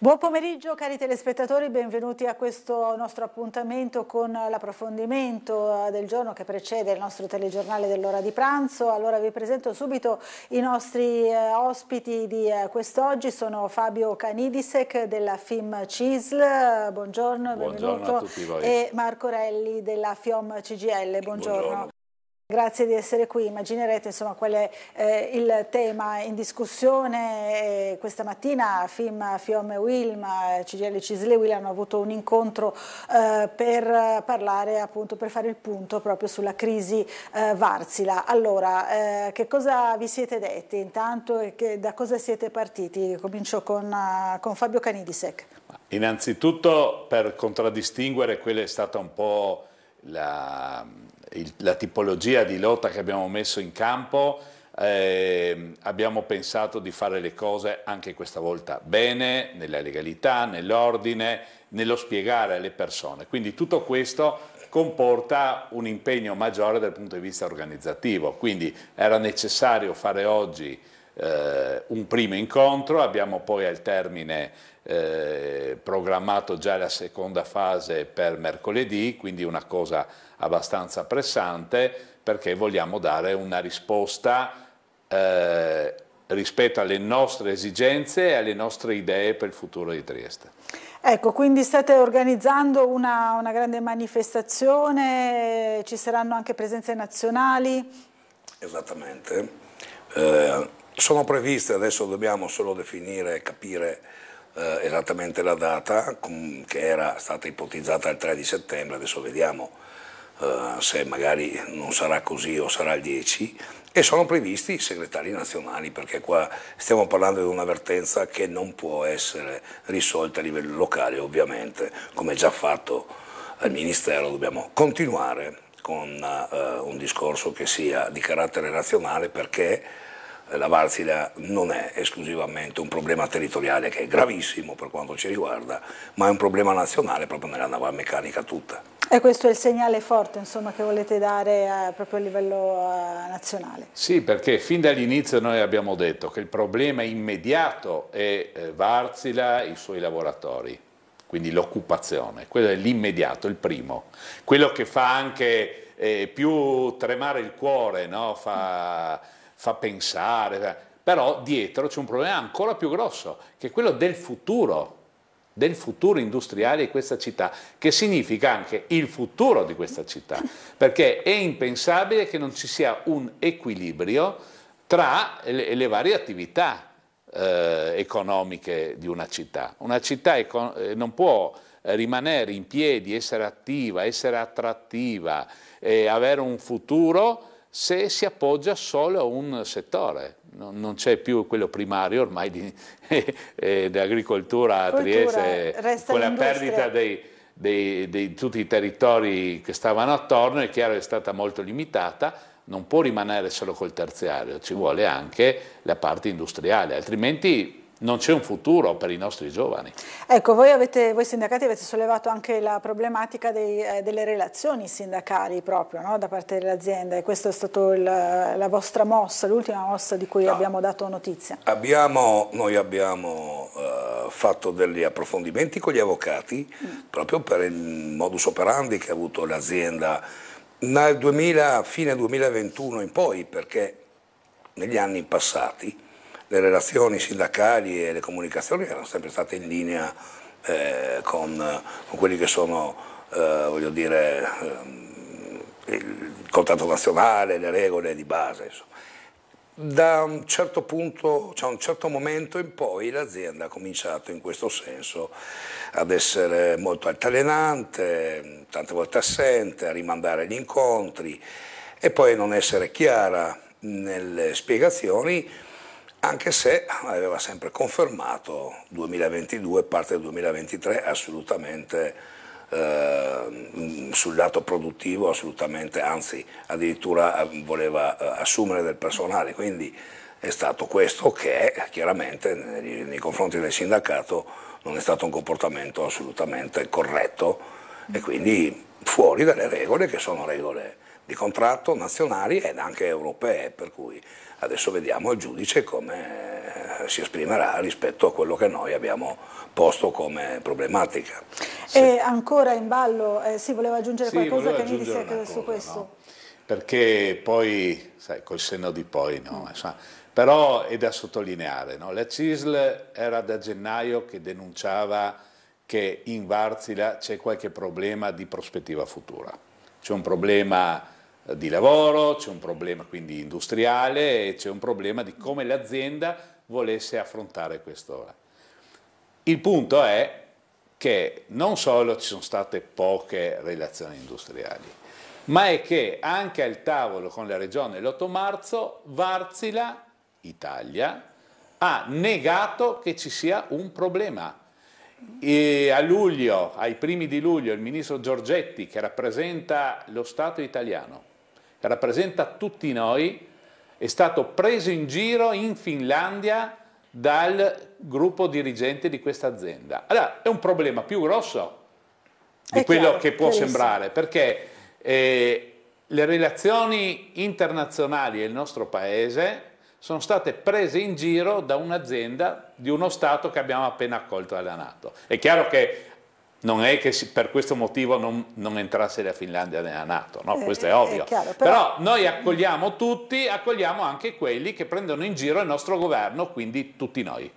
Buon pomeriggio cari telespettatori, benvenuti a questo nostro appuntamento con l'approfondimento eh, del giorno che precede il nostro telegiornale dell'ora di pranzo. Allora vi presento subito i nostri eh, ospiti di eh, quest'oggi, sono Fabio Canidisek della FIM CISL, buongiorno, buongiorno benvenuto, e Marco Relli della FIOM CGL, buongiorno. buongiorno. Grazie di essere qui, immaginerete insomma, qual è eh, il tema in discussione eh, questa mattina, FIM, FIOM e WILM, CGL Cisle e hanno avuto un incontro eh, per parlare appunto, per fare il punto proprio sulla crisi eh, Varsila. Allora, eh, che cosa vi siete detti intanto e che, da cosa siete partiti? Comincio con, eh, con Fabio Canidisek. Innanzitutto per contraddistinguere quella è stata un po' la il, la tipologia di lotta che abbiamo messo in campo, eh, abbiamo pensato di fare le cose anche questa volta bene, nella legalità, nell'ordine, nello spiegare alle persone. Quindi tutto questo comporta un impegno maggiore dal punto di vista organizzativo, quindi era necessario fare oggi eh, un primo incontro, abbiamo poi al termine eh, programmato già la seconda fase per mercoledì, quindi una cosa abbastanza pressante perché vogliamo dare una risposta eh, rispetto alle nostre esigenze e alle nostre idee per il futuro di Trieste. Ecco, quindi state organizzando una, una grande manifestazione, ci saranno anche presenze nazionali? Esattamente. Eh, sono previste, adesso dobbiamo solo definire e capire eh, esattamente la data che era stata ipotizzata il 3 di settembre, adesso vediamo eh, se magari non sarà così o sarà il 10 e sono previsti i segretari nazionali perché qua stiamo parlando di un'avvertenza che non può essere risolta a livello locale ovviamente, come già fatto al Ministero dobbiamo continuare con eh, un discorso che sia di carattere nazionale perché la Varzida non è esclusivamente un problema territoriale che è gravissimo per quanto ci riguarda, ma è un problema nazionale proprio nella meccanica tutta. E questo è il segnale forte insomma, che volete dare eh, proprio a livello eh, nazionale? Sì, perché fin dall'inizio noi abbiamo detto che il problema immediato è eh, e i suoi lavoratori, quindi l'occupazione, quello è l'immediato, il primo. Quello che fa anche eh, più tremare il cuore, no? fa fa pensare, però dietro c'è un problema ancora più grosso, che è quello del futuro, del futuro industriale di questa città, che significa anche il futuro di questa città, perché è impensabile che non ci sia un equilibrio tra le, le varie attività eh, economiche di una città. Una città eh, non può eh, rimanere in piedi, essere attiva, essere attrattiva, eh, avere un futuro se si appoggia solo a un settore. Non c'è più quello primario ormai di, eh, eh, dell'agricoltura a Trieste, con la perdita di tutti i territori che stavano attorno, è chiaro che è stata molto limitata, non può rimanere solo col terziario, ci vuole anche la parte industriale, altrimenti non c'è un futuro per i nostri giovani. Ecco, voi, avete, voi sindacati avete sollevato anche la problematica dei, eh, delle relazioni sindacali proprio no? da parte dell'azienda e questa è stata la vostra mossa, l'ultima mossa di cui no. abbiamo dato notizia. Abbiamo, noi abbiamo eh, fatto degli approfondimenti con gli avvocati mm. proprio per il modus operandi che ha avuto l'azienda dal 2000, fine 2021 in poi perché negli anni passati le relazioni sindacali e le comunicazioni erano sempre state in linea eh, con, con, quelli che sono, eh, voglio dire, ehm, il contratto nazionale, le regole di base. Insomma. Da un certo punto, cioè un certo momento in poi, l'azienda ha cominciato in questo senso ad essere molto altalenante, tante volte assente, a rimandare gli incontri e poi non essere chiara nelle spiegazioni anche se ah, aveva sempre confermato 2022 parte del 2023 assolutamente eh, sul lato produttivo assolutamente, anzi addirittura eh, voleva eh, assumere del personale, quindi è stato questo che chiaramente nei, nei confronti del sindacato non è stato un comportamento assolutamente corretto e quindi fuori dalle regole che sono regole di contratto nazionali ed anche europee, per cui Adesso vediamo il giudice come si esprimerà rispetto a quello che noi abbiamo posto come problematica. Sì. E ancora in ballo, eh, sì, voleva aggiungere sì, qualcosa che mi disse cosa, su questo. No? Perché poi, sai, col senno di poi, no? Mm. Insomma, però è da sottolineare, no? la CISL era da gennaio che denunciava che in Varzila c'è qualche problema di prospettiva futura, c'è un problema di lavoro, c'è un problema quindi industriale e c'è un problema di come l'azienda volesse affrontare quest'ora. Il punto è che non solo ci sono state poche relazioni industriali, ma è che anche al tavolo con la Regione l'8 marzo Varzila, Italia, ha negato che ci sia un problema. E a luglio, ai primi di luglio, il ministro Giorgetti, che rappresenta lo Stato italiano, rappresenta tutti noi, è stato preso in giro in Finlandia dal gruppo dirigente di questa azienda. Allora, è un problema più grosso di è quello chiaro, che può verissimo. sembrare, perché eh, le relazioni internazionali del nostro paese sono state prese in giro da un'azienda di uno Stato che abbiamo appena accolto dalla Nato. È chiaro che non è che per questo motivo non, non entrasse la Finlandia nella Nato, no? Eh, questo è eh, ovvio. È chiaro, però... però... noi accogliamo tutti, accogliamo anche quelli che prendono in giro il nostro governo, quindi tutti noi.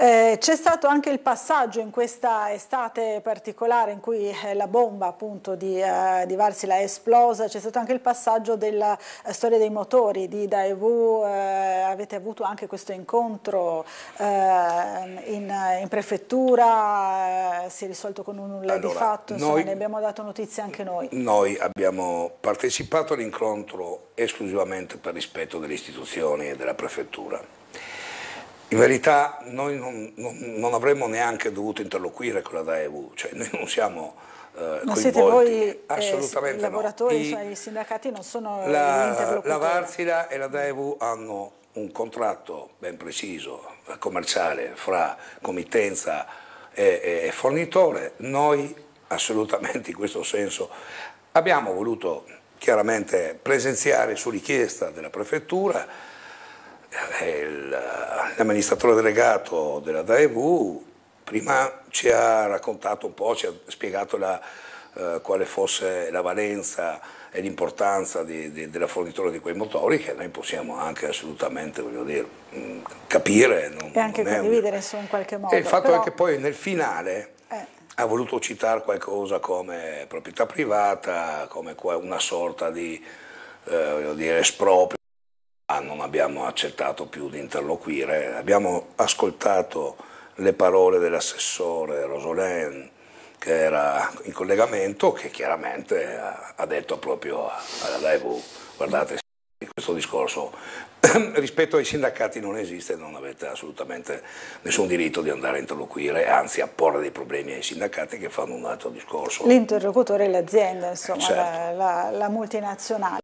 Eh, C'è stato anche il passaggio in questa estate particolare in cui eh, la bomba appunto di, eh, di Varsila è esplosa, c'è stato anche il passaggio della eh, storia dei motori di Daewoo, eh, avete avuto anche questo incontro ehm, in, in, prefettura, si è risolto con un nulla allora, di fatto, insomma, ne abbiamo dato notizie anche noi. Noi abbiamo partecipato all'incontro esclusivamente per rispetto delle istituzioni e della prefettura. In verità noi non, non, non avremmo neanche dovuto interloquire con la DAEVU, cioè noi non siamo eh, Ma siete voi eh, assolutamente eh, lavoratori, no. I, cioè, i sindacati non sono la, La Varsila e la DAEVU hanno un contratto ben preciso, commerciale, fra committenza e, e fornitore. Noi assolutamente in questo senso abbiamo voluto chiaramente presenziare su richiesta della prefettura eh, eh, eh, l'amministratore delegato della DAEV prima ci ha raccontato un po', ci ha spiegato la, eh, quale fosse la valenza e l'importanza della fornitura di quei motori che noi possiamo anche assolutamente dire, mm, capire. Non, e anche condividere un... in qualche modo. E il fatto però... è che poi nel finale ha voluto citare qualcosa come proprietà privata, come una sorta di eh, dire, esproprio. Ah, non abbiamo accettato più di interloquire, abbiamo ascoltato le parole dell'assessore Rosolin che era in collegamento che chiaramente ha detto proprio alla Devu guardate questo discorso rispetto ai sindacati non esiste, non avete assolutamente nessun diritto di andare a interloquire, anzi a porre dei problemi ai sindacati che fanno un altro discorso. L'interlocutore è l'azienda, insomma, eh, certo. la, la, la multinazionale.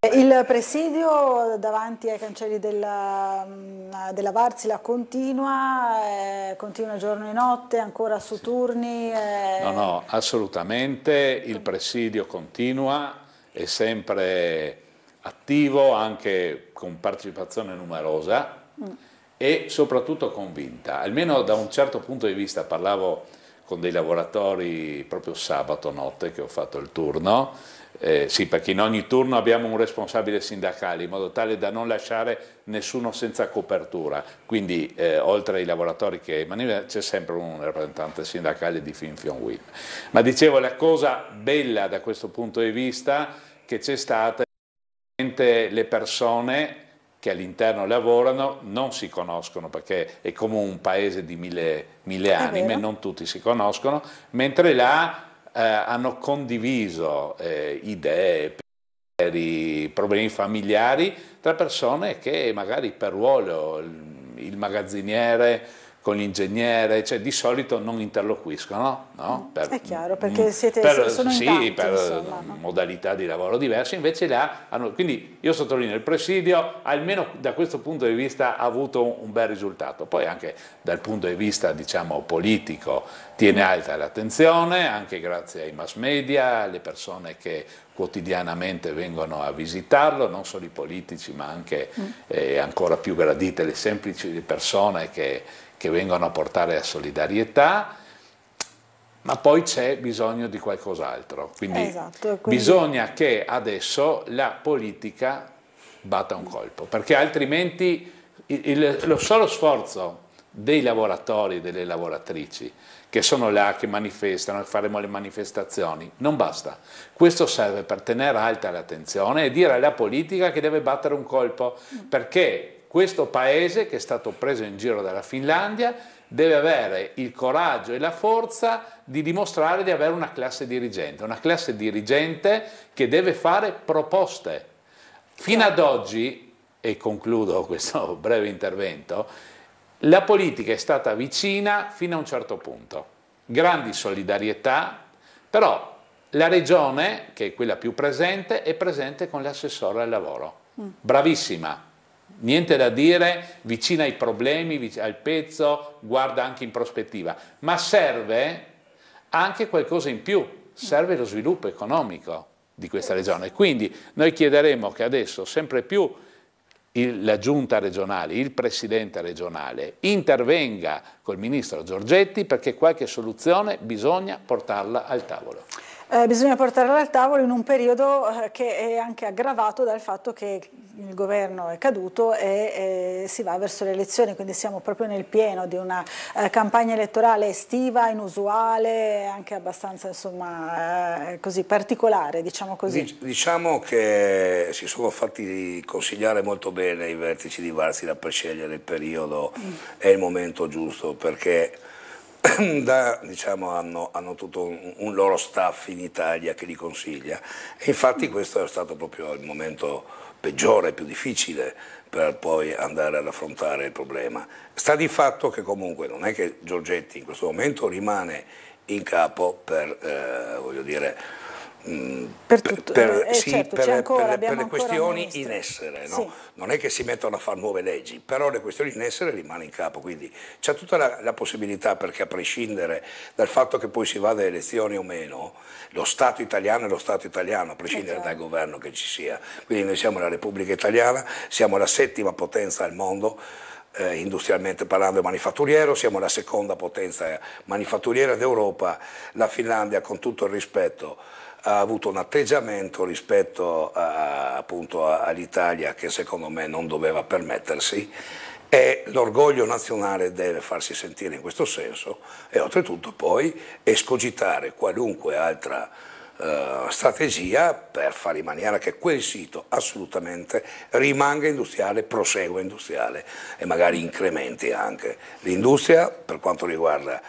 Eh, il presidio davanti ai cancelli della, mm, della Varsila continua, eh, continua giorno e notte, ancora su turni? Eh. No, no, assolutamente, il presidio continua, è sempre attivo, anche con partecipazione numerosa mm. e soprattutto convinta, almeno da un certo punto di vista, parlavo con dei lavoratori proprio sabato notte che ho fatto il turno, eh, sì perché in ogni turno abbiamo un responsabile sindacale in modo tale da non lasciare nessuno senza copertura, quindi eh, oltre ai lavoratori che manifestano c'è sempre un rappresentante sindacale di Finfion Finfionwin. Ma dicevo la cosa bella da questo punto di vista che c'è stata è che le persone che all'interno lavorano non si conoscono perché è come un paese di mille, mille anime, non tutti si conoscono, mentre là eh, hanno condiviso eh, idee, pensieri, problemi familiari tra persone che magari per ruolo, il, il magazziniere, con l'ingegnere, cioè di solito non interloquiscono. No? Mm. Per, È chiaro, mm. perché siete per, sono Sì, tanti, per insomma, no? modalità di lavoro diverse, invece là hanno, quindi io sottolineo il presidio almeno da questo punto di vista ha avuto un, un bel risultato, poi anche dal punto di vista diciamo, politico tiene alta l'attenzione, anche grazie ai mass media, alle persone che quotidianamente vengono a visitarlo, non solo i politici ma anche mm. eh, ancora più gradite le semplici persone che che vengono a portare a solidarietà, ma poi c'è bisogno di qualcos'altro. Quindi, esatto, quindi bisogna che adesso la politica batta un colpo, perché altrimenti il, il, lo solo sforzo dei lavoratori e delle lavoratrici che sono là, che manifestano, faremo le manifestazioni, non basta. Questo serve per tenere alta l'attenzione e dire alla politica che deve battere un colpo, perché questo paese che è stato preso in giro dalla Finlandia deve avere il coraggio e la forza di dimostrare di avere una classe dirigente, una classe dirigente che deve fare proposte. Fino ad oggi, e concludo questo breve intervento, la politica è stata vicina fino a un certo punto. Grandi solidarietà, però la regione, che è quella più presente, è presente con l'assessore al lavoro. Mm. Bravissima, niente da dire, vicina ai problemi, al pezzo, guarda anche in prospettiva, ma serve anche qualcosa in più, serve lo sviluppo economico di questa regione. Quindi noi chiederemo che adesso sempre più il, la giunta regionale, il presidente regionale intervenga col ministro Giorgetti perché qualche soluzione bisogna portarla al tavolo. Eh, bisogna portarla al tavolo in un periodo eh, che è anche aggravato dal fatto che il governo è caduto e, e eh, si va verso le elezioni, quindi siamo proprio nel pieno di una eh, campagna elettorale estiva, inusuale, anche abbastanza insomma, eh, così, particolare. Diciamo, così. diciamo che si sono fatti consigliare molto bene i vertici di Varsi da per scegliere il periodo mm. e il momento giusto perché da, diciamo, hanno, hanno, tutto un, un, loro staff in Italia che li consiglia e infatti questo è stato proprio il momento peggiore, più difficile per poi andare ad affrontare il problema. Sta di fatto che comunque non è che Giorgetti in questo momento rimane in capo per, eh, voglio dire, per, tutto, per, eh, eh, sì, certo, per, ancora, per le questioni in essere, no? sì. non è che si mettono a fare nuove leggi, però le questioni in essere rimangono in capo, quindi c'è tutta la, la, possibilità perché a prescindere dal fatto che poi si vada alle elezioni o meno, lo Stato italiano è lo Stato italiano, a prescindere esatto. dal governo che ci sia, quindi noi siamo la Repubblica Italiana, siamo la settima potenza al mondo, eh, industrialmente parlando e manifatturiero, siamo la seconda potenza manifatturiera d'Europa, la Finlandia con tutto il rispetto ha avuto un atteggiamento rispetto eh, all'Italia che secondo me non doveva permettersi e l'orgoglio nazionale deve farsi sentire in questo senso e oltretutto poi escogitare qualunque altra eh, strategia per fare in maniera che quel sito assolutamente rimanga industriale, prosegua industriale e magari incrementi anche l'industria per quanto riguarda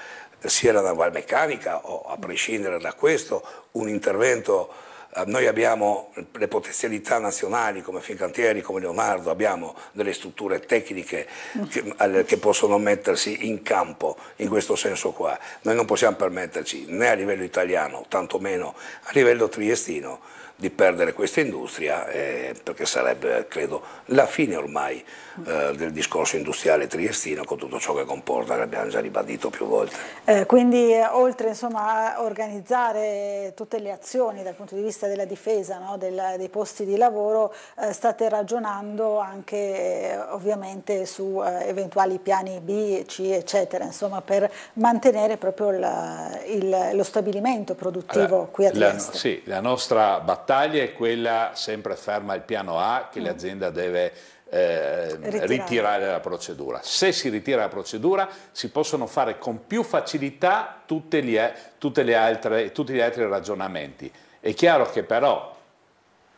sia la navalmeccanica o a prescindere da questo un intervento eh, noi abbiamo le potenzialità nazionali come Fincantieri, come Leonardo, abbiamo delle strutture tecniche che, mm. eh, che, possono mettersi in campo in questo senso qua. Noi non possiamo permetterci né a livello italiano, tantomeno a livello triestino, di perdere questa industria eh, perché sarebbe, credo, la fine ormai eh, del discorso industriale triestino con tutto ciò che comporta, che abbiamo già ribadito più volte. Eh, quindi eh, oltre insomma, a organizzare tutte le azioni dal punto di vista della difesa no, del, dei posti di lavoro, eh, state ragionando anche eh, ovviamente su eventuali piani B, C eccetera, insomma, per mantenere proprio la, il, lo stabilimento produttivo allora, qui a Trieste. La, sì, la nostra battaglia è quella sempre ferma al piano A che mm. l'azienda deve eh, ritirare. la procedura. Se si ritira la procedura si possono fare con più facilità tutte gli, tutte le altre, tutti gli altri ragionamenti. È chiaro che però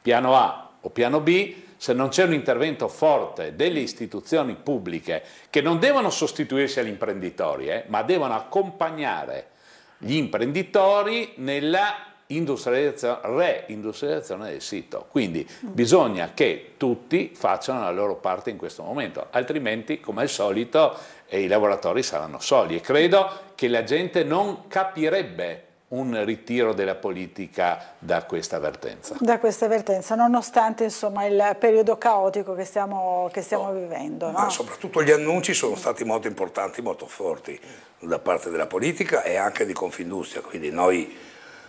piano A o piano B, se non c'è un intervento forte delle istituzioni pubbliche che non devono sostituirsi agli imprenditori, eh, ma devono accompagnare gli imprenditori nella reindustrializzazione del sito. Quindi bisogna che tutti facciano la loro parte in questo momento, altrimenti come al solito eh, i lavoratori saranno soli e credo che la gente non capirebbe un ritiro della politica da questa avvertenza. Da questa avvertenza, nonostante insomma, il periodo caotico che stiamo, che stiamo oh, vivendo. No? soprattutto gli annunci sono stati molto importanti, molto forti da parte della politica e anche di Confindustria, quindi noi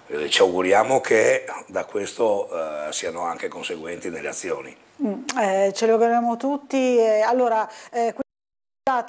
eh, ci auguriamo che da questo eh, siano anche conseguenti delle azioni. Mm, eh, ce lo auguriamo tutti. allora, eh,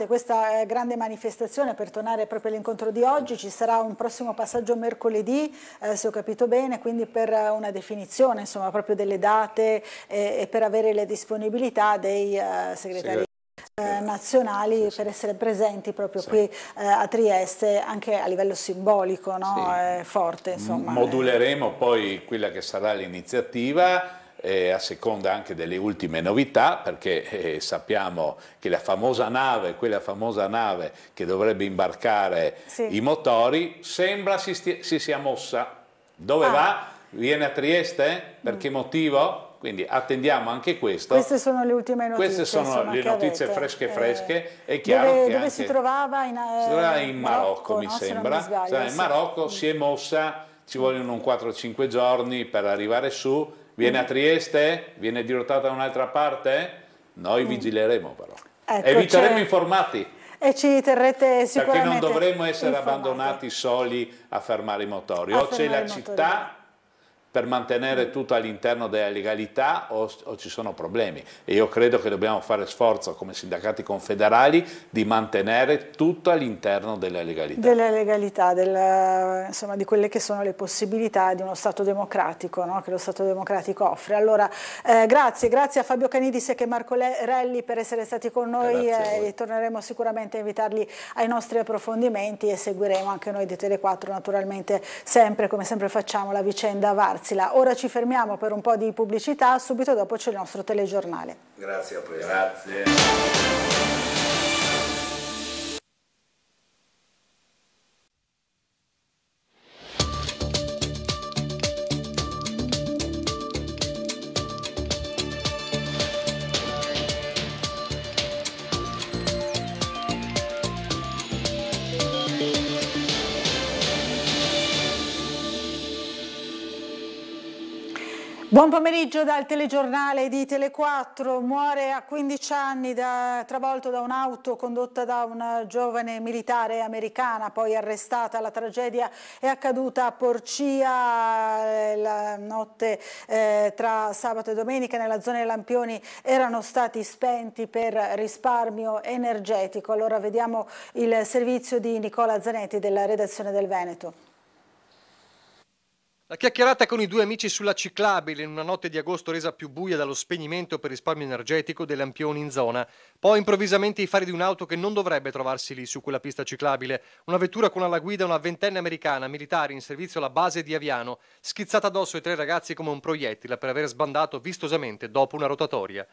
questa grande manifestazione per tornare proprio all'incontro di oggi ci sarà un prossimo passaggio mercoledì eh, se ho capito bene quindi per una definizione insomma proprio delle date eh, e per avere le disponibilità dei eh, segretari sì. Eh, nazionali per essere presenti proprio sì. qui eh, a Trieste anche a livello simbolico no? sì. eh, forte insomma. moduleremo poi quella che sarà l'iniziativa eh, a seconda anche delle ultime novità, perché eh, sappiamo che la famosa nave, quella famosa nave che dovrebbe imbarcare sì. i motori, sembra si, si sia mossa. Dove ah. va? Viene a Trieste? Per mm. che motivo? Quindi attendiamo anche questo. Queste sono le ultime notizie. Queste sono le notizie avete. fresche fresche. Eh, è chiaro dove, che dove anche, si trovava? In, eh, si trovava in Marocco, Marocco mi no? sembra. Se mi sbaglio, in Marocco, si è mossa, ci vogliono un 4-5 giorni per arrivare su. Viene mm. a Trieste? Viene dirottata da un'altra parte? Noi mm. vigileremo però. Ecco, e vi terremo informati. E ci terrete sicuramente Perché non dovremmo essere informati. abbandonati soli a fermare i motori. A o c'è la motori. città per mantenere tutto all'interno della legalità o, o, ci sono problemi. E io credo che dobbiamo fare sforzo come sindacati confederali di mantenere tutto all'interno della legalità. Della legalità, del, insomma, di quelle che sono le possibilità di uno Stato democratico, no? che lo Stato democratico offre. Allora, eh, grazie, grazie a Fabio Canidis e a Marco Relli per essere stati con noi eh, e torneremo sicuramente a invitarli ai nostri approfondimenti e seguiremo anche noi di Tele4 naturalmente sempre, come sempre facciamo, la vicenda Varsa Mazzila. Ora ci fermiamo per un po' di pubblicità, subito dopo c'è il nostro telegiornale. Grazie a voi. Grazie. Buon pomeriggio dal telegiornale di Tele4. Muore a 15 anni da, travolto da un'auto condotta da una giovane militare americana, poi arrestata. La tragedia è accaduta a Porcia eh, la notte eh, tra sabato e domenica nella zona dei Lampioni erano stati spenti per risparmio energetico. Allora vediamo il servizio di Nicola Zanetti della redazione del Veneto. La chiacchierata con i due amici sulla ciclabile in una notte di agosto resa più buia dallo spegnimento per risparmio energetico dei lampioni in zona. Poi improvvisamente i fari di un'auto che non dovrebbe trovarsi lì su quella pista ciclabile. Una vettura con alla guida una ventenne americana, militare in servizio alla base di Aviano, schizzata addosso ai tre ragazzi come un proiettile per aver sbandato vistosamente dopo una rotatoria.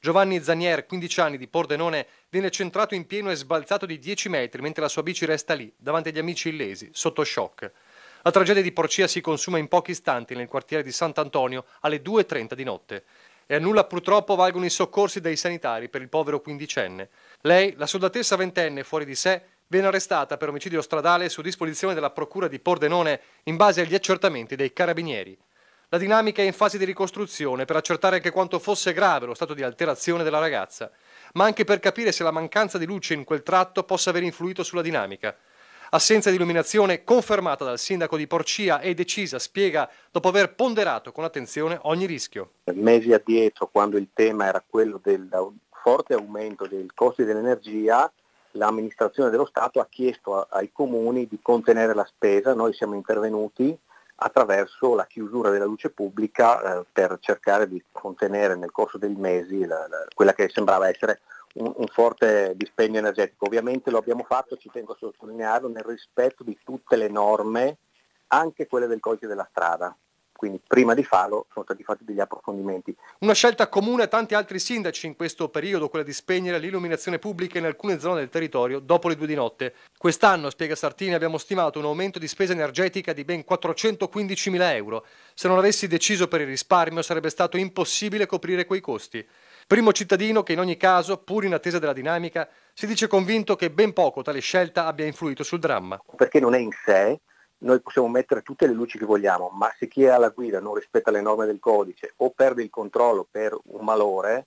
Giovanni Zanier, 15 anni di Pordenone, viene centrato in pieno e sbalzato di 10 metri mentre la sua bici resta lì, davanti agli amici illesi, sotto shock. La tragedia di Porcia si consuma in pochi istanti nel quartiere di Sant'Antonio alle 2.30 di notte. E a nulla purtroppo valgono i soccorsi dei sanitari per il povero quindicenne. Lei, la soldatessa ventenne fuori di sé, viene arrestata per omicidio stradale su disposizione della Procura di Pordenone in base agli accertamenti dei carabinieri. La dinamica è in fase di ricostruzione per accertare anche quanto fosse grave lo stato di alterazione della ragazza, ma anche per capire se la mancanza di luce in quel tratto possa aver influito sulla dinamica. Assenza di illuminazione confermata dal sindaco di Porcia e decisa, spiega, dopo aver ponderato con attenzione ogni rischio. Mesi addietro, quando il tema era quello del forte aumento dei costi dell'energia, l'amministrazione dello Stato ha chiesto ai comuni di contenere la spesa, noi siamo intervenuti attraverso la chiusura della luce pubblica eh, per cercare di contenere nel corso dei mesi la, la, quella che sembrava essere un, un forte dispendio energetico. Ovviamente lo abbiamo fatto, ci tengo a sottolinearlo, nel rispetto di tutte le norme, anche quelle del codice della strada quindi prima di farlo sono stati fatti degli approfondimenti. Una scelta comune a tanti altri sindaci in questo periodo, quella di spegnere l'illuminazione pubblica in alcune zone del territorio dopo le due di notte. Quest'anno, spiega Sartini, abbiamo stimato un aumento di spesa energetica di ben 415 mila euro. Se non avessi deciso per il risparmio sarebbe stato impossibile coprire quei costi. Primo cittadino che in ogni caso, pur in attesa della dinamica, si dice convinto che ben poco tale scelta abbia influito sul dramma. Perché non è in sé, noi possiamo mettere tutte le luci che vogliamo, ma se chi è alla guida non rispetta le norme del codice o perde il controllo per un malore,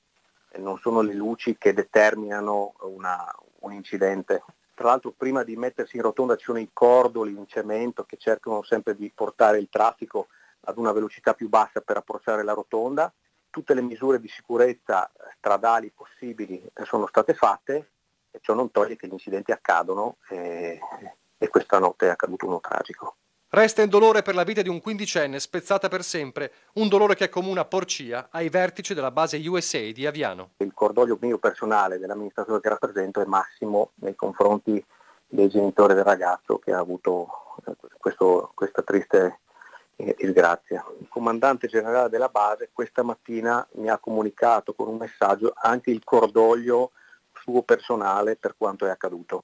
eh, non sono le luci che determinano una, un incidente. Tra l'altro prima di mettersi in rotonda ci sono i cordoli in cemento che cercano sempre di portare il traffico ad una velocità più bassa per approcciare la rotonda tutte le misure di sicurezza stradali possibili eh, sono state fatte, e ciò non toglie che gli incidenti accadono e, eh, e questa notte è accaduto uno tragico. Resta il dolore per la vita di un quindicenne spezzata per sempre, un dolore che accomuna Porcia ai vertici della base USA di Aviano. Il cordoglio mio personale dell'amministratore che rappresento è massimo nei confronti dei genitori del ragazzo che ha avuto eh, questo, questa triste disgrazia. Eh, il comandante generale della base questa mattina mi ha comunicato con un messaggio anche il cordoglio suo personale per quanto è accaduto.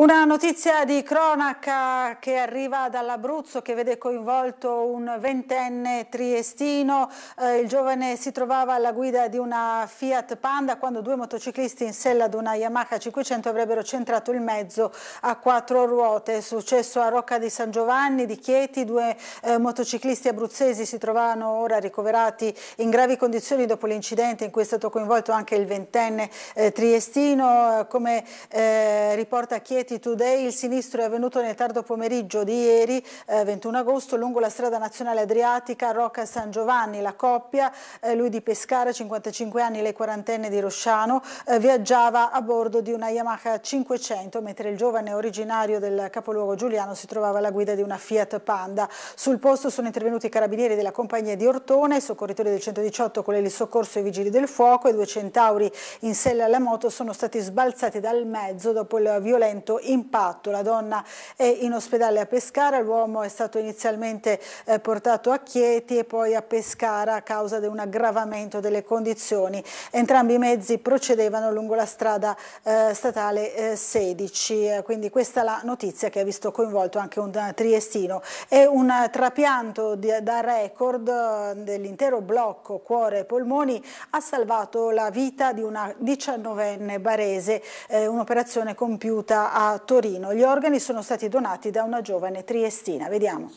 Una notizia di cronaca che arriva dall'Abruzzo che vede coinvolto un ventenne triestino. Eh, il giovane si trovava alla guida di una Fiat Panda quando due motociclisti in sella ad una Yamaha 500 avrebbero centrato il mezzo a quattro ruote. È successo a Rocca di San Giovanni di Chieti. Due eh, motociclisti abruzzesi si trovavano ora ricoverati in gravi condizioni dopo l'incidente in cui è stato coinvolto anche il ventenne eh, triestino. Eh, come eh, riporta Chieti City Today il sinistro è avvenuto nel tardo pomeriggio di ieri, eh, 21 agosto, lungo la strada nazionale adriatica Rocca San Giovanni. La coppia, eh, lui di Pescara, 55 anni, lei quarantenne di Rosciano, eh, viaggiava a bordo di una Yamaha 500, mentre il giovane originario del capoluogo Giuliano si trovava alla guida di una Fiat Panda. Sul posto sono intervenuti i carabinieri della compagnia di Ortone, i soccorritori del 118, con di soccorso e i vigili del fuoco e due centauri in sella alla moto sono stati sbalzati dal mezzo dopo il violento impatto. La donna è in ospedale a Pescara, l'uomo è stato inizialmente eh, portato a Chieti e poi a Pescara a causa di un aggravamento delle condizioni. Entrambi i mezzi procedevano lungo la strada eh, statale eh, 16, eh, quindi questa è la notizia che ha visto coinvolto anche un triestino. È un trapianto di, da record eh, dell'intero blocco cuore e polmoni ha salvato la vita di una 19enne barese, un'operazione compiuta a Torino. Gli organi sono stati donati da una giovane triestina. Vediamo.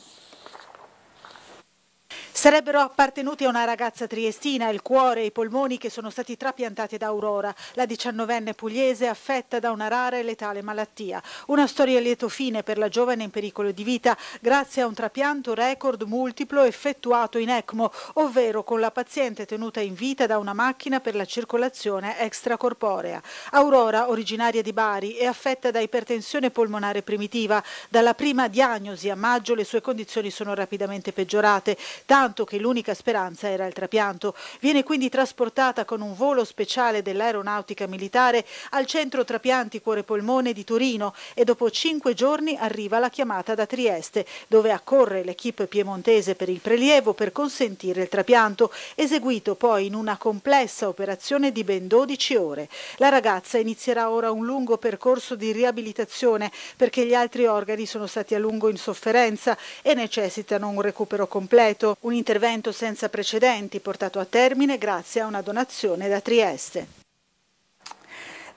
Sarebbero appartenuti a una ragazza triestina, il cuore e i polmoni che sono stati trapiantati da Aurora, la diciannovenne pugliese affetta da una rara e letale malattia. Una storia lieto fine per la giovane in pericolo di vita grazie a un trapianto record multiplo effettuato in ECMO, ovvero con la paziente tenuta in vita da una macchina per la circolazione extracorporea. Aurora, originaria di Bari, è affetta da ipertensione polmonare primitiva. Dalla prima diagnosi a maggio le sue condizioni sono rapidamente peggiorate, tanto tanto che l'unica speranza era il trapianto. Viene quindi trasportata con un volo speciale dell'aeronautica militare al centro trapianti cuore polmone di Torino e dopo cinque giorni arriva la chiamata da Trieste, dove accorre l'equipe piemontese per il prelievo per consentire il trapianto, eseguito poi in una complessa operazione di ben 12 ore. La ragazza inizierà ora un lungo percorso di riabilitazione perché gli altri organi sono stati a lungo in sofferenza e necessitano un recupero completo. Un intervento senza precedenti portato a termine grazie a una donazione da Trieste.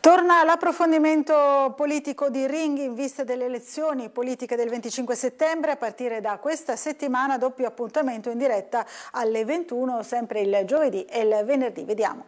Torna l'approfondimento politico di Ring in vista delle elezioni politiche del 25 settembre a partire da questa settimana doppio appuntamento in diretta alle 21 sempre il giovedì e il venerdì. Vediamo.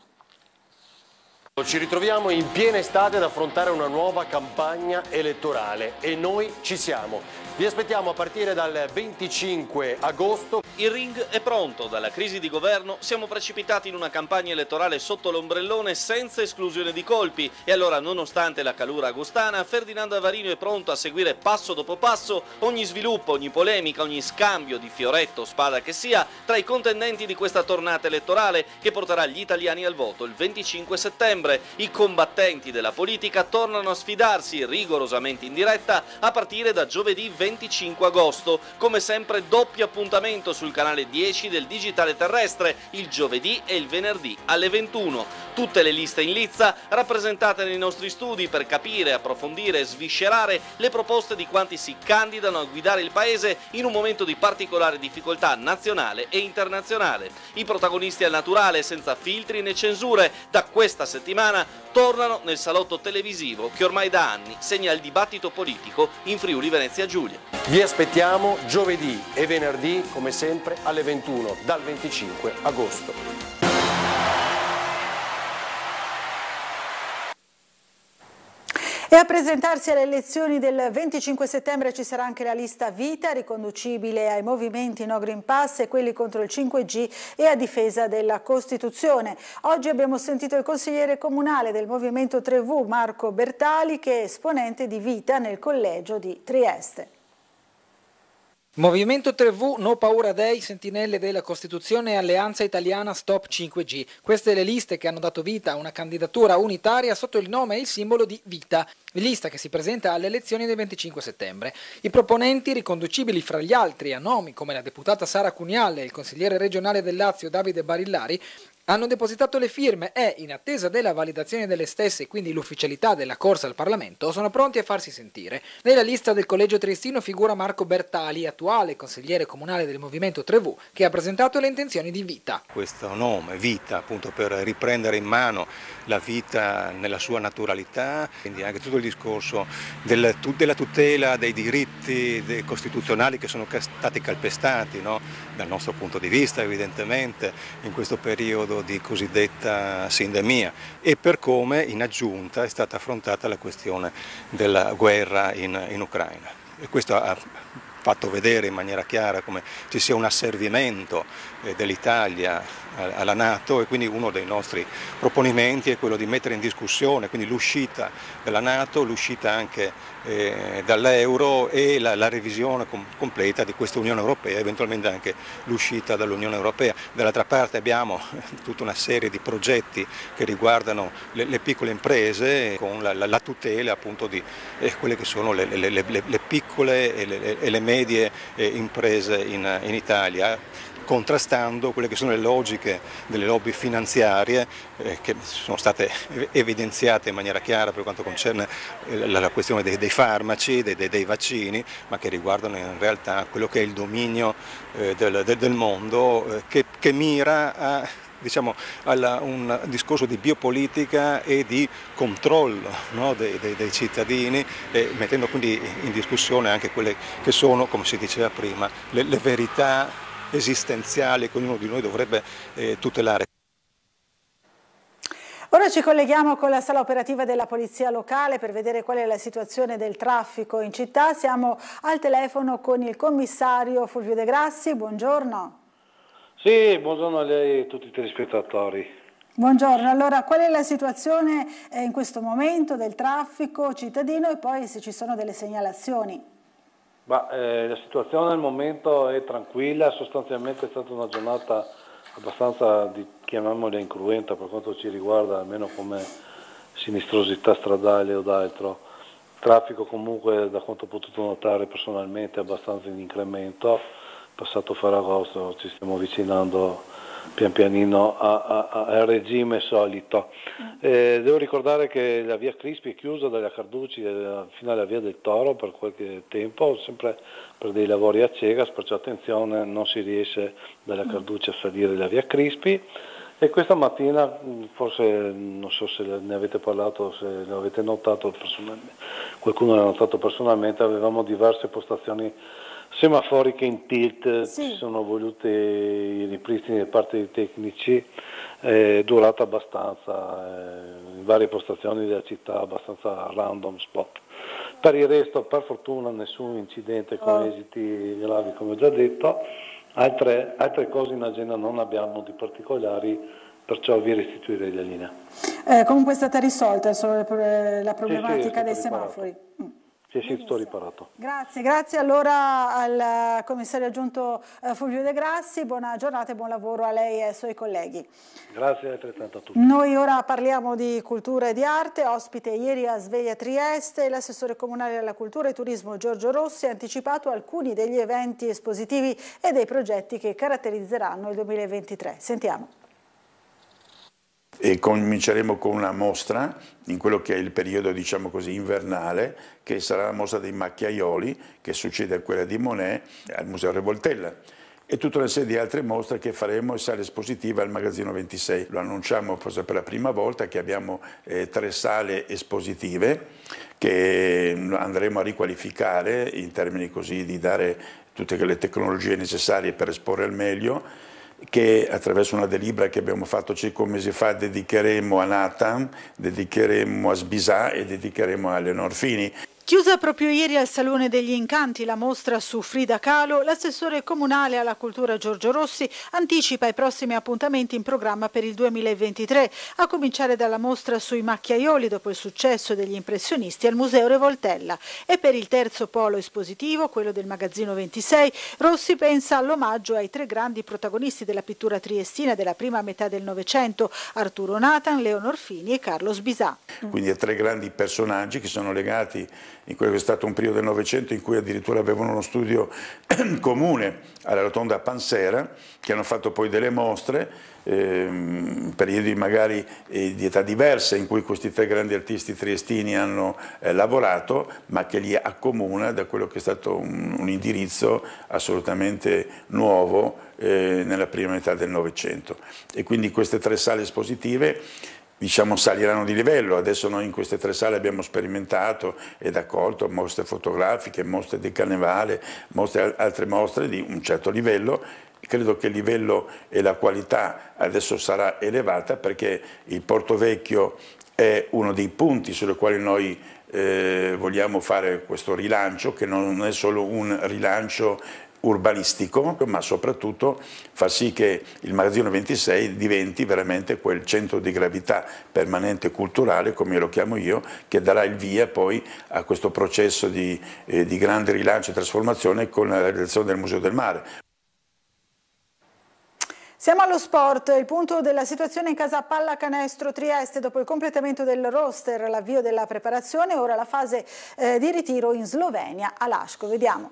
Ci ritroviamo in piena estate ad affrontare una nuova campagna elettorale e noi ci siamo. Vi aspettiamo a partire dal 25 agosto. Il ring è pronto, dalla crisi di governo siamo precipitati in una campagna elettorale sotto l'ombrellone senza esclusione di colpi e allora nonostante la calura agostana Ferdinando Avarino è pronto a seguire passo dopo passo ogni sviluppo, ogni polemica, ogni scambio di fioretto, spada che sia tra i contendenti di questa tornata elettorale che porterà gli italiani al voto il 25 settembre. I combattenti della politica tornano a sfidarsi rigorosamente in diretta a partire da giovedì 20 25 agosto. Come sempre doppio appuntamento sul canale 10 del Digitale Terrestre, il giovedì e il venerdì alle 21 tutte le liste in lizza rappresentate nei nostri studi per capire, approfondire e sviscerare le proposte di quanti si candidano a guidare il Paese in un momento di particolare difficoltà nazionale e internazionale. I protagonisti al naturale, senza filtri né censure, da questa settimana tornano nel salotto televisivo che ormai da anni segna il dibattito politico in Friuli Venezia Giulia. Vi aspettiamo giovedì e venerdì, come sempre, alle 21, dal 25 agosto. E a presentarsi alle elezioni del 25 settembre ci sarà anche la lista Vita, riconducibile ai movimenti No Green Pass e quelli contro il 5G e a difesa della Costituzione. Oggi abbiamo sentito il consigliere comunale del Movimento 3V, Marco Bertali, che è esponente di Vita nel collegio di Trieste. Movimento 3V, No Paura Dei, Sentinelle della Costituzione e Alleanza Italiana Stop 5G. Queste le liste che hanno dato vita a una candidatura unitaria sotto il nome e il simbolo di Vita, lista che si presenta alle elezioni del 25 settembre. I proponenti, riconducibili fra gli altri a nomi come la deputata Sara Cuniale e il consigliere regionale del Lazio Davide Barillari, hanno depositato le firme e, in attesa della validazione delle stesse e quindi l'ufficialità della corsa al Parlamento, sono pronti a farsi sentire. Nella lista del Collegio Triestino figura Marco Bertali, attuale consigliere comunale del Movimento 3V, che ha presentato le intenzioni di vita. Questo nome, vita, appunto per riprendere in mano la vita nella sua naturalità, quindi anche tutto il discorso della tutela dei diritti costituzionali che sono stati calpestati, no? dal nostro punto di vista evidentemente, in questo periodo periodo di cosiddetta sindemia e per come in aggiunta è stata affrontata la questione della guerra in, in Ucraina. E questo ha fatto vedere in maniera chiara come ci sia un asservimento eh, dell'Italia alla Nato e quindi uno dei nostri proponimenti è quello di mettere in discussione l'uscita della Nato, l'uscita anche eh, dall'euro e la, la revisione com completa di questa Unione Europea, eventualmente anche l'uscita dall'Unione Europea. Dall'altra parte abbiamo eh, tutta una serie di progetti che riguardano le, le piccole imprese con la, la, la tutela appunto di eh, quelle che sono le, le piccole e le, e medie eh, imprese in, in Italia contrastando quelle che sono le logiche delle lobby finanziarie eh, che sono state evidenziate in maniera chiara per quanto concerne eh, la questione dei, dei farmaci, dei, dei, dei, vaccini, ma che riguardano in realtà quello che è il dominio eh, del, del, del, mondo eh, che, che mira a diciamo, alla, un discorso di biopolitica e di controllo no, dei, dei, dei, cittadini, eh, mettendo quindi in discussione anche quelle che sono, come si diceva prima, le, le verità esistenziali che ognuno di noi dovrebbe eh, tutelare. Ora ci colleghiamo con la sala operativa della Polizia Locale per vedere qual è la situazione del traffico in città. Siamo al telefono con il commissario Fulvio De Grassi, buongiorno. Sì, buongiorno a lei e a tutti i telespettatori. Buongiorno, allora qual è la situazione eh, in questo momento del traffico cittadino e poi se ci sono delle segnalazioni? Bah, eh, la situazione al momento è tranquilla, sostanzialmente è stata una giornata abbastanza, di, chiamiamola incruenta per quanto ci riguarda, almeno come sinistrosità stradale o d'altro. Traffico comunque, da quanto ho potuto notare personalmente, è abbastanza in incremento. Passato Ferragosto ci stiamo avvicinando pian pianino al regime solito. Eh. eh, devo ricordare che la via Crispi è chiusa dalla Carducci eh, fino alla via del Toro per qualche tempo, sempre per dei lavori a Cegas, perciò attenzione, non si riesce dalla mm. Carducci a salire la via Crispi. E questa mattina, mm, forse mm, non so se ne avete parlato, se lo avete notato, qualcuno l'ha notato personalmente, avevamo diverse postazioni semaforiche in tilt, eh, sì. sono volute i ripristini da parte dei tecnici, è durata abbastanza, eh, in varie postazioni della città, abbastanza random spot. Per il resto, per fortuna, nessun incidente con oh. esiti gravi, come ho già detto. Altre, altre cose in agenda non abbiamo di particolari, perciò vi restituirei la linea. Eh, comunque è stata risolta la problematica eh, sì, sì, dei semafori. Preparato. Mm esercito riparato. Grazie, grazie allora al eh, commissario aggiunto eh, Fulvio De Grassi, buona giornata e buon lavoro a lei e ai suoi colleghi. Grazie altrettanto a tutti. Noi ora parliamo di cultura e di arte, ospite ieri a Sveglia Trieste, l'assessore comunale alla cultura e turismo Giorgio Rossi ha anticipato alcuni degli eventi espositivi e dei progetti che caratterizzeranno il 2023. Sentiamo e cominceremo con una mostra in quello che è il periodo diciamo così, invernale che sarà la mostra dei macchiaioli che succede a quella di Monet al Museo Revoltella e tutta una serie di altre mostre che faremo in sale espositiva al Magazzino 26. Lo annunciamo forse per la prima volta che abbiamo eh, tre sale espositive che andremo a riqualificare in termini così di dare tutte le tecnologie necessarie per esporre al meglio che attraverso una delibera che abbiamo fatto circa un mese fa dedicheremo a Nathan, dedicheremo a Sbisà e dedicheremo a Leonor Fini. Chiusa proprio ieri al Salone degli Incanti la mostra su Frida Kahlo, l'assessore comunale alla cultura Giorgio Rossi anticipa i prossimi appuntamenti in programma per il 2023, a cominciare dalla mostra sui macchiaioli dopo il successo degli impressionisti al Museo Revoltella. E per il terzo polo espositivo, quello del Magazzino 26, Rossi pensa all'omaggio ai tre grandi protagonisti della pittura triestina della prima metà del Novecento, Arturo Nathan, Leonor Fini e Carlo Sbisà. Quindi a tre grandi personaggi che sono legati in quello che è stato un periodo del Novecento in cui addirittura avevano uno studio comune alla rotonda Pansera, che hanno fatto poi delle mostre, ehm, periodi magari eh, di età diversa in cui questi tre grandi artisti triestini hanno eh, lavorato, ma che li accomuna da quello che è stato un, un indirizzo assolutamente nuovo eh, nella prima metà del Novecento. E quindi queste tre sale espositive diciamo, saliranno di livello. Adesso noi in queste tre sale abbiamo sperimentato ed accolto mostre fotografiche, mostre di carnevale, mostre, altre mostre di un certo livello. Credo che il livello e la qualità adesso sarà elevata perché il Porto Vecchio è uno dei punti sulle quali noi eh, vogliamo fare questo rilancio che non è solo un rilancio urbanistico, ma soprattutto fa sì che il magazzino 26 diventi veramente quel centro di gravità permanente culturale, come lo chiamo io, che darà il via poi a questo processo di, eh, di grande rilancio e trasformazione con la realizzazione del Museo del Mare. Siamo allo sport, il punto della situazione in casa pallacanestro Trieste dopo il completamento del roster, l'avvio della preparazione, ora la fase eh, di ritiro in Slovenia a Lasco. Vediamo.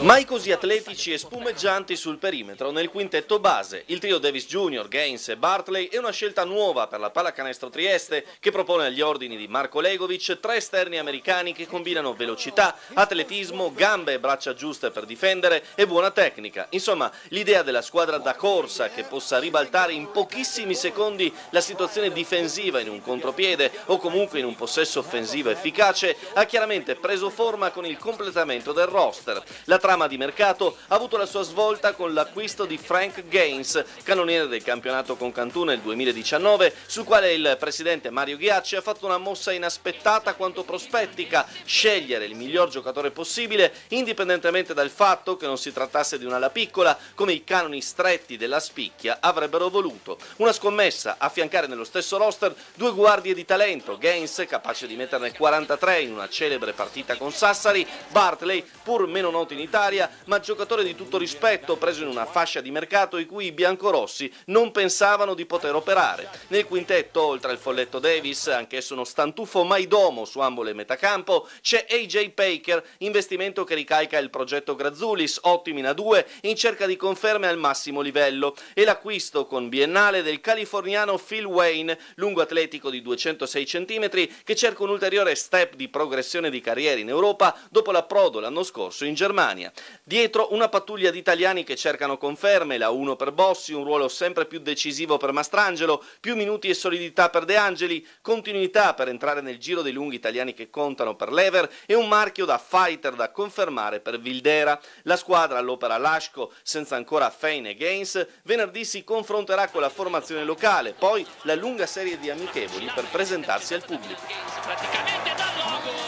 Mai così atletici e spumeggianti sul perimetro nel quintetto base. Il trio Davis Jr., Gaines e Bartley è una scelta nuova per la pallacanestro Trieste che propone agli ordini di Marco Legovic tre esterni americani che combinano velocità, atletismo, gambe e braccia giuste per difendere e buona tecnica. Insomma, l'idea della squadra da corsa che possa ribaltare in pochissimi secondi la situazione difensiva in un contropiede o comunque in un possesso offensivo efficace ha chiaramente preso forma con il completamento completamento del roster. La trama di mercato ha avuto la sua svolta con l'acquisto di Frank Gaines, canoniere del campionato con Cantù nel 2019, sul quale il presidente Mario Ghiacci ha fatto una mossa inaspettata quanto prospettica, scegliere il miglior giocatore possibile, indipendentemente dal fatto che non si trattasse di una la piccola, come i canoni stretti della spicchia avrebbero voluto. Una scommessa, affiancare nello stesso roster due guardie di talento, Gaines capace di metterne 43 in una celebre partita con Sassari, Bard Hartley, pur meno noto in Italia, ma giocatore di tutto rispetto, preso in una fascia di mercato in cui i biancorossi non pensavano di poter operare. Nel quintetto, oltre al folletto Davis, anch'esso uno stantufo maidomo su ambo le metà campo, c'è AJ Baker, investimento che ricalca il progetto Grazzulis, ottimi in A2, in cerca di conferme al massimo livello, e l'acquisto con biennale del californiano Phil Wayne, lungo atletico di 206 cm, che cerca un ulteriore step di progressione di carriera in Europa dopo l'approdo modo l'anno scorso in Germania. Dietro una pattuglia di italiani che cercano conferme, la 1 per Bossi, un ruolo sempre più decisivo per Mastrangelo, più minuti e solidità per De Angeli, continuità per entrare nel giro dei lunghi italiani che contano per Lever e un marchio da fighter da confermare per Vildera. La squadra all'opera Lasco, senza ancora e Gaines, venerdì si confronterà con la formazione locale, poi la lunga serie di amichevoli per presentarsi al pubblico. Praticamente logo.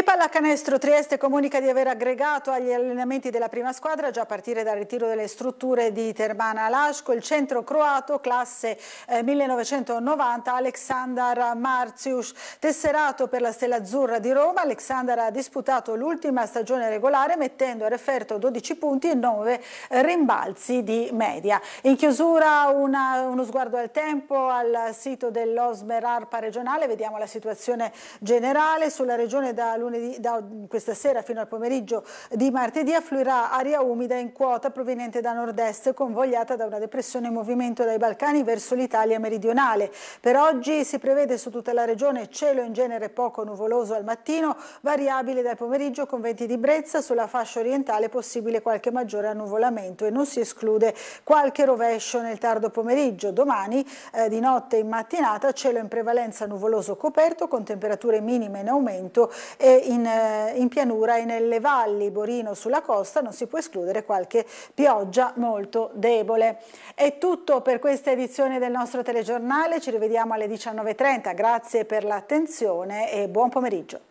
E pallacanestro Trieste comunica di aver aggregato agli allenamenti della prima squadra già a partire dal ritiro delle strutture di Termana Alasco il centro croato classe 1990 eh, Aleksandar Marcius tesserato per la Stella Azzurra di Roma Aleksandar ha disputato l'ultima stagione regolare mettendo a referto 12 punti e 9 rimbalzi di media. In chiusura una, uno sguardo al tempo al sito dell'Osmer Arpa regionale vediamo la situazione generale sulla regione da lunedì lunedì, da questa sera fino al pomeriggio di martedì affluirà aria umida in quota proveniente da nord-est convogliata da una depressione in movimento dai Balcani verso l'Italia meridionale. Per oggi si prevede su tutta la regione cielo in genere poco nuvoloso al mattino, variabile dal pomeriggio con venti di brezza, sulla fascia orientale possibile qualche maggiore annuvolamento e non si esclude qualche rovescio nel tardo pomeriggio. Domani eh, di notte in mattinata cielo in prevalenza nuvoloso coperto con temperature minime in aumento e in, eh, in pianura e nelle valli, Borino sulla costa, non si può escludere qualche pioggia molto debole. È tutto per questa edizione del nostro telegiornale, ci rivediamo alle 19.30, grazie per l'attenzione e buon pomeriggio.